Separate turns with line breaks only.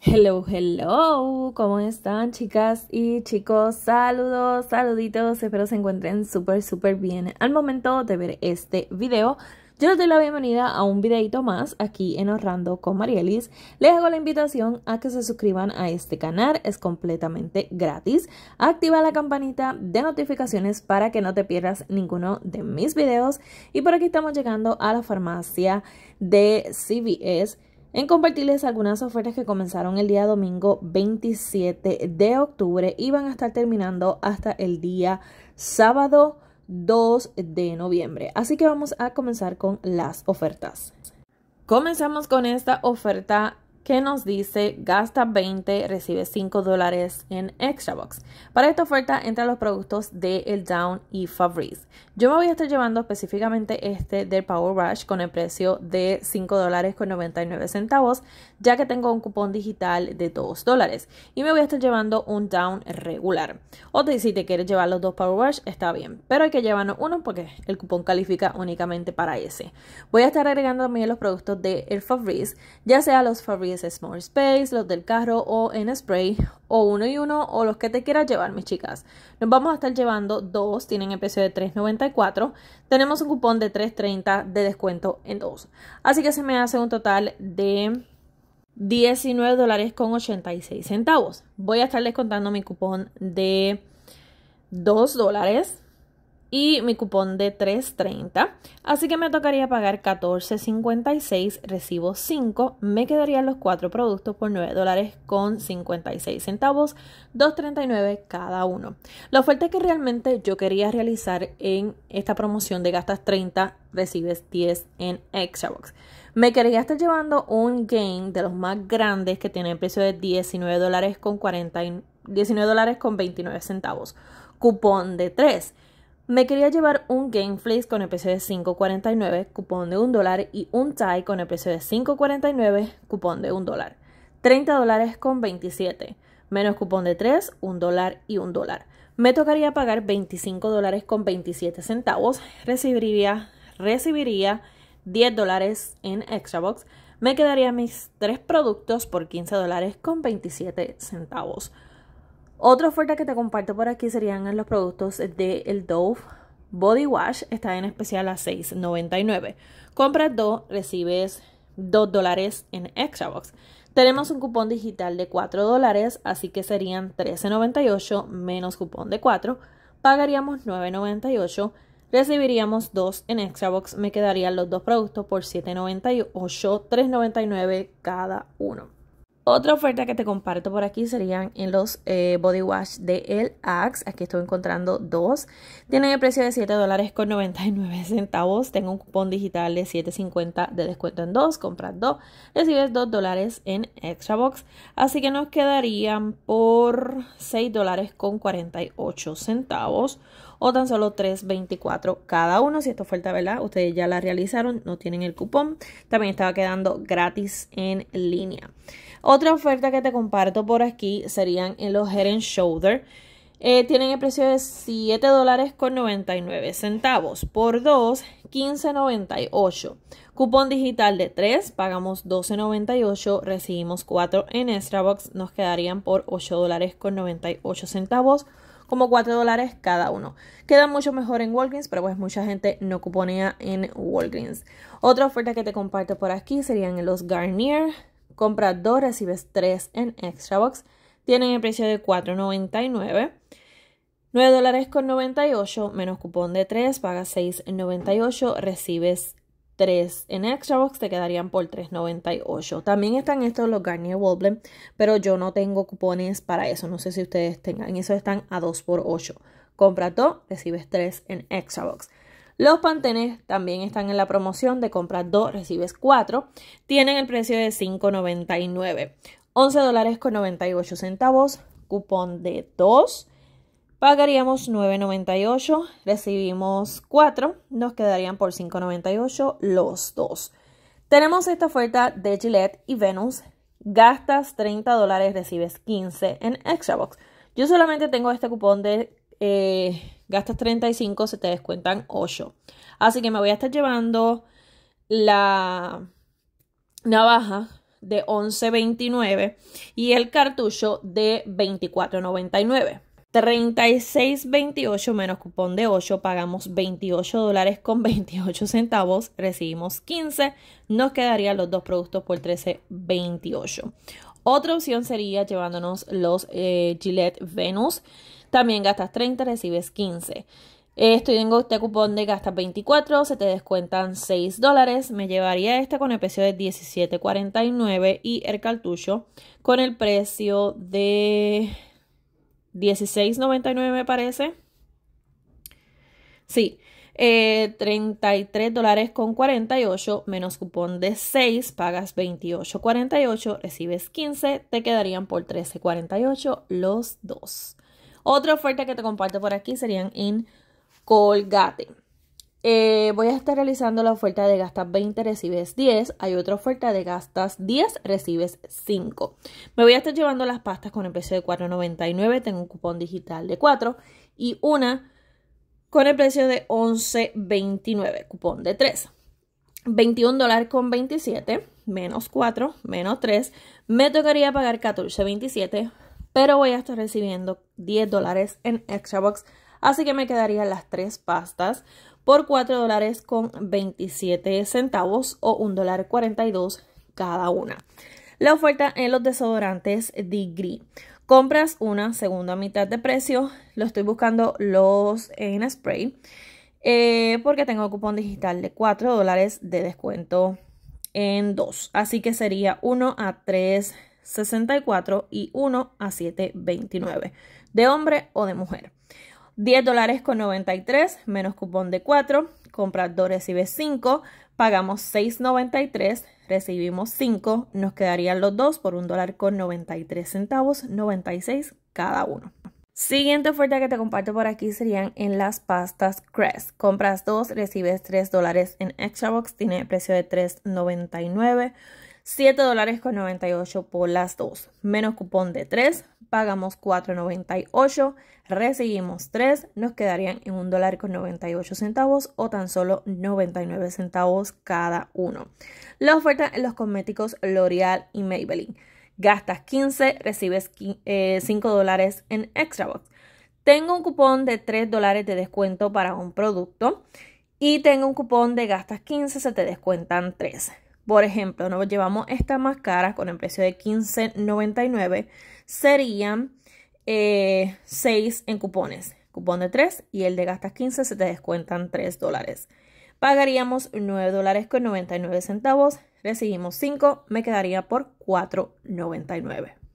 Hello, hello, ¿cómo están chicas y chicos? Saludos, saluditos, espero se encuentren súper, súper bien al momento de ver este video. Yo les doy la bienvenida a un videito más aquí en Ahorrando con Marielis. Les hago la invitación a que se suscriban a este canal, es completamente gratis. Activa la campanita de notificaciones para que no te pierdas ninguno de mis videos. Y por aquí estamos llegando a la farmacia de CVS en compartirles algunas ofertas que comenzaron el día domingo 27 de octubre y van a estar terminando hasta el día sábado 2 de noviembre. Así que vamos a comenzar con las ofertas. Comenzamos con esta oferta que nos dice gasta 20, recibe 5 dólares en Extra Box. Para esta oferta entran los productos de El Down y Fabrice. Yo me voy a estar llevando específicamente este del Power Rush con el precio de 5 dólares con 99 centavos, ya que tengo un cupón digital de 2 dólares. Y me voy a estar llevando un Down regular. O si te quieres llevar los dos Power Rush, está bien, pero hay que llevarnos uno porque el cupón califica únicamente para ese. Voy a estar agregando también los productos de El Fabrice, ya sea los Fabrice es Small Space, los del carro o en spray, o uno y uno, o los que te quieras llevar, mis chicas. Nos vamos a estar llevando dos, tienen el precio de $3.94. Tenemos un cupón de $3.30 de descuento en dos. Así que se me hace un total de 19 dólares con 86 centavos. Voy a estarles contando mi cupón de 2 dólares y mi cupón de 3.30. Así que me tocaría pagar 14.56, recibo 5, me quedarían los 4 productos por 9 dólares con 56 centavos, 2.39 cada uno. La oferta que realmente yo quería realizar en esta promoción de gastas 30, recibes 10 en Extrabox. Me quería estar llevando un game de los más grandes que tiene el precio de 19 dólares con 19 dólares con 29 Cupón de 3 me quería llevar un Game con el precio de 5.49, cupón de 1 dólar, y un tie con el precio de 5.49, cupón de 1 dólar. 30 dólares con 27, menos cupón de 3, 1 dólar y 1 dólar. Me tocaría pagar 25 dólares con 27 centavos, recibiría, recibiría 10 dólares en Extra Box, me quedaría mis tres productos por 15 dólares con 27 centavos. Otra oferta que te comparto por aquí serían los productos de el Dove Body Wash. Está en especial a $6.99. Compras dos, recibes dos dólares en Extra Box. Tenemos un cupón digital de 4 dólares, así que serían 13.98 menos cupón de 4. Pagaríamos 9.98 recibiríamos dos en Extra me quedarían los dos productos por $7.98, $3.99 cada uno. Otra oferta que te comparto por aquí serían en los eh, body wash de El Axe. Aquí estoy encontrando dos. Tienen el precio de $7.99. Tengo un cupón digital de 7.50 de descuento en dos. Compras dos, recibes 2 dólares en Extra Box. Así que nos quedarían por $6.48 o tan solo 3.24 cada uno. Si esta oferta, ¿verdad? Ustedes ya la realizaron, no tienen el cupón. También estaba quedando gratis en línea. Otra oferta que te comparto por aquí serían en los Head and Shoulder. Eh, tienen el precio de 7 con 99 centavos por 2, 15.98. Cupón digital de 3, pagamos 12.98, recibimos 4 en Extra Box. nos quedarían por 8 dólares con 98 centavos como 4 dólares cada uno. Queda mucho mejor en Walgreens, pero pues mucha gente no cuponea en Walgreens. Otra oferta que te comparto por aquí serían los Garnier. Compra 2, recibes 3 en Box. Tienen el precio de 4.99. 9 dólares con 98 menos cupón de 3, pagas 6.98, recibes 3 en box te quedarían por $3.98. También están estos los Garnier Wobblem, pero yo no tengo cupones para eso. No sé si ustedes tengan. Eso están a 2 por 8 Compras 2, recibes 3 en box. Los pantenes también están en la promoción de compras 2, recibes 4. Tienen el precio de $5.99. 11 dólares con 98 centavos. Cupón de 2 Pagaríamos 9.98, recibimos 4, nos quedarían por 5.98 los dos. Tenemos esta oferta de Gillette y Venus. Gastas 30 dólares, recibes 15 en Extra Box. Yo solamente tengo este cupón de eh, gastas 35, se te descuentan 8. Así que me voy a estar llevando la navaja de 11.29 y el cartucho de 24.99. 36.28 menos cupón de 8, pagamos 28 dólares con 28 centavos, recibimos 15, nos quedarían los dos productos por 13.28. Otra opción sería llevándonos los eh, Gillette Venus, también gastas 30, recibes 15. Estoy en este cupón de gastas 24, se te descuentan 6 dólares. Me llevaría este con el precio de 17.49 y el cartucho con el precio de 16.99 me parece. Sí, eh, 33 dólares con 48 menos cupón de 6, pagas 28.48, recibes 15, te quedarían por 13.48 los dos. Otra oferta que te comparto por aquí serían en Colgate. Eh, voy a estar realizando la oferta de gastas 20, recibes 10. Hay otra oferta de gastas 10, recibes 5. Me voy a estar llevando las pastas con el precio de $4.99. Tengo un cupón digital de 4 y una con el precio de $11.29, cupón de 3. 21 con 27, menos 4, menos 3. Me tocaría pagar 14.27, pero voy a estar recibiendo 10 dólares en Extra Box. Así que me quedarían las tres pastas por $4.27 dólares con 27 centavos o $1.42 dólar cada una. La oferta en los desodorantes de Degree. Compras una segunda mitad de precio. Lo estoy buscando los en spray. Eh, porque tengo cupón digital de 4 dólares de descuento en dos. Así que sería 1 a 3.64 y 1 a 7.29 de hombre o de mujer. 10 con 93 menos cupón de 4, 2 recibes 5, pagamos 6.93, recibimos 5, nos quedarían los dos por $1.93, 96 cada uno. Siguiente oferta que te comparto por aquí serían en las pastas Crest. Compras 2, recibes 3 dólares en Extra Box, tiene precio de 3.99. 7 con 98 por las dos, menos cupón de 3, pagamos 4.98, recibimos 3, nos quedarían en un dólar con 98 centavos o tan solo 99 centavos cada uno. La oferta en los cosméticos L'Oreal y Maybelline. Gastas 15, recibes 5 eh, dólares en extra box. Tengo un cupón de 3 dólares de descuento para un producto y tengo un cupón de gastas 15, se te descuentan 3. Por ejemplo, nos llevamos esta máscara con el precio de 15.99, serían 6 eh, en cupones. Cupón de 3 y el de gastas 15 se te descuentan 3 dólares. Pagaríamos 9 dólares con 99 centavos. Recibimos 5, me quedaría por 4.99.